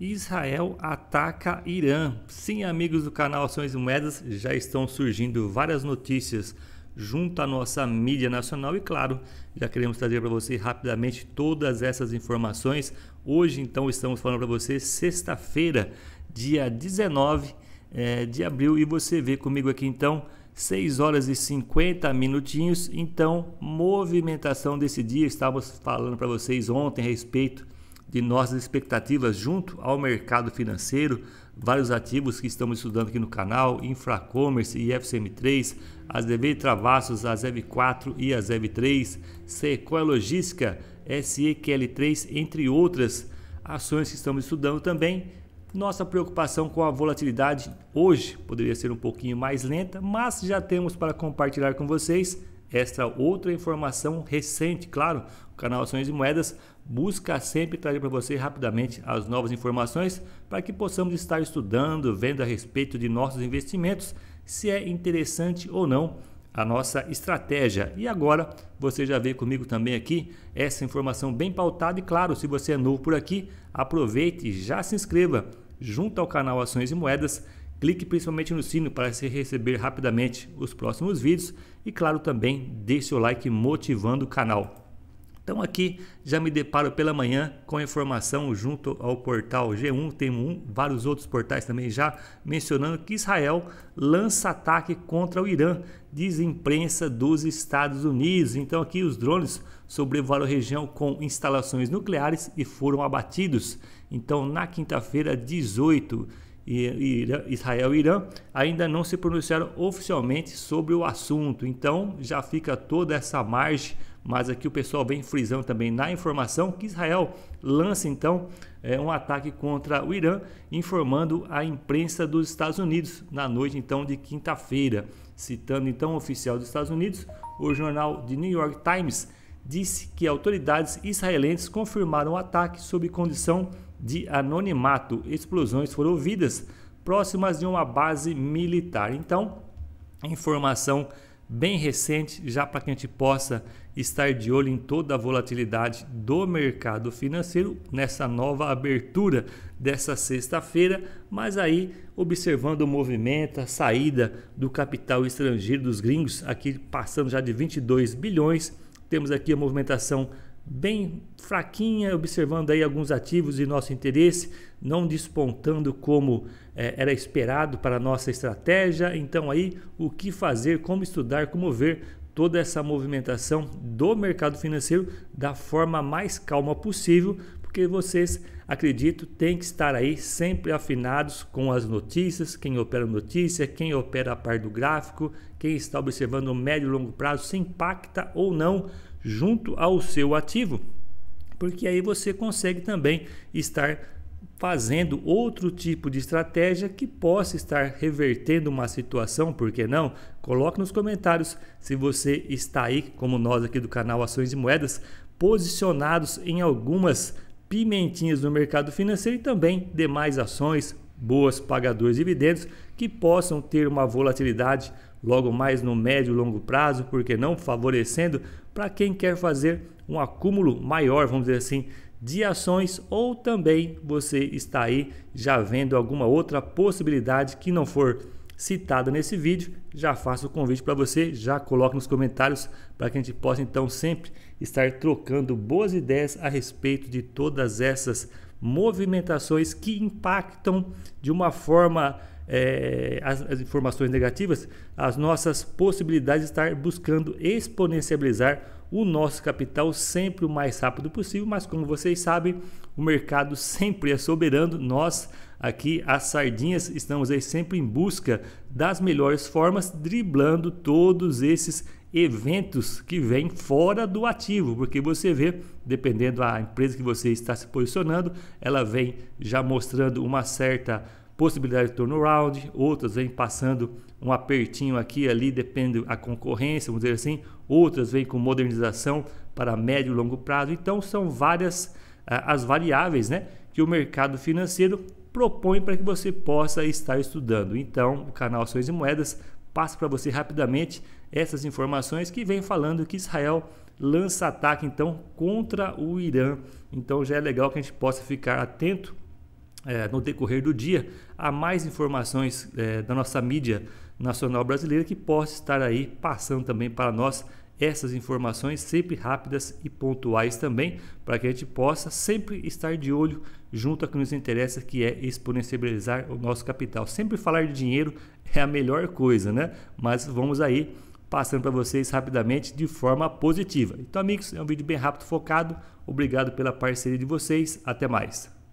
Israel ataca Irã. Sim, amigos do canal Ações e Moedas, já estão surgindo várias notícias junto à nossa mídia nacional e claro, já queremos trazer para você rapidamente todas essas informações. Hoje então estamos falando para você sexta-feira, dia 19 é, eh, de abril e você vê comigo aqui então 6 horas e 50 minutinhos. Então, movimentação desse dia, estávamos falando para vocês ontem a respeito de nossas expectativas junto ao mercado financeiro, vários ativos que estamos estudando aqui no canal, Infracommerce e FCM3, as DB Travassos, as EV4 e as EV3, Sequoia Logística, SEQL3, entre outras ações que estamos estudando também. Nossa preocupação com a volatilidade hoje poderia ser um pouquinho mais lenta, mas já temos para compartilhar com vocês esta outra informação recente, claro, o canal Ações e Moedas Busca sempre trazer para você rapidamente as novas informações para que possamos estar estudando, vendo a respeito de nossos investimentos, se é interessante ou não a nossa estratégia. E agora você já vê comigo também aqui essa informação bem pautada e claro, se você é novo por aqui, aproveite e já se inscreva junto ao canal Ações e Moedas. Clique principalmente no sino para se receber rapidamente os próximos vídeos e claro também deixe o like motivando o canal. Então aqui já me deparo pela manhã com informação junto ao portal G1, tem um, vários outros portais também já mencionando que Israel lança ataque contra o Irã, diz imprensa dos Estados Unidos. Então aqui os drones sobrevoaram a região com instalações nucleares e foram abatidos. Então na quinta-feira 18 Israel e Irã ainda não se pronunciaram oficialmente sobre o assunto. Então já fica toda essa margem mas aqui o pessoal vem frisando também na informação que Israel lança então é, um ataque contra o Irã, informando a imprensa dos Estados Unidos na noite então de quinta-feira. Citando então o oficial dos Estados Unidos, o jornal The New York Times disse que autoridades israelenses confirmaram o ataque sob condição de anonimato. Explosões foram ouvidas próximas de uma base militar. Então, informação bem recente, já para que a gente possa estar de olho em toda a volatilidade do mercado financeiro nessa nova abertura dessa sexta-feira, mas aí observando o movimento, a saída do capital estrangeiro dos gringos, aqui passando já de 22 bilhões, temos aqui a movimentação bem fraquinha, observando aí alguns ativos de nosso interesse, não despontando como eh, era esperado para a nossa estratégia. Então aí, o que fazer, como estudar, como ver toda essa movimentação do mercado financeiro da forma mais calma possível porque vocês, acredito, têm que estar aí sempre afinados com as notícias, quem opera notícia, quem opera a par do gráfico, quem está observando o médio e longo prazo, se impacta ou não junto ao seu ativo, porque aí você consegue também estar fazendo outro tipo de estratégia que possa estar revertendo uma situação, por que não? Coloque nos comentários se você está aí, como nós aqui do canal Ações e Moedas, posicionados em algumas pimentinhas no mercado financeiro e também demais ações boas pagadoras de dividendos que possam ter uma volatilidade logo mais no médio e longo prazo, porque não favorecendo para quem quer fazer um acúmulo maior, vamos dizer assim, de ações ou também você está aí já vendo alguma outra possibilidade que não for citada nesse vídeo, já faço o convite para você, já coloque nos comentários para que a gente possa então sempre estar trocando boas ideias a respeito de todas essas movimentações que impactam de uma forma é, as, as, informações negativas, as nossas possibilidades de estar buscando exponencializar o nosso capital sempre o mais rápido possível, mas como vocês sabem, o mercado sempre é soberano, nós aqui, as sardinhas, estamos aí sempre em busca das melhores formas, driblando todos esses eventos que vêm fora do ativo, porque você vê, dependendo da empresa que você está se posicionando, ela vem já mostrando uma certa possibilidade de turnaround, outras vêm passando um apertinho aqui ali, depende a concorrência, vamos dizer assim, outras vêm com modernização para médio e longo prazo. Então são várias eh, as variáveis, né, que o mercado financeiro propõe para que você possa estar estudando. Então, o canal Ações e Moedas passa para você rapidamente essas informações que vem falando que Israel lança ataque então contra o Irã. Então já é legal que a gente possa ficar atento é, no decorrer do dia há mais informações é, da nossa mídia nacional brasileira que possa estar aí passando também para nós essas informações sempre rápidas e pontuais também, para que a gente possa sempre estar de olho junto a que nos interessa, que é exponencializar o nosso capital. Sempre falar de dinheiro é a melhor coisa, né? Mas vamos aí passando para vocês rapidamente de forma positiva. Então, amigos, é um vídeo bem rápido, focado. Obrigado pela parceria de vocês. Até mais.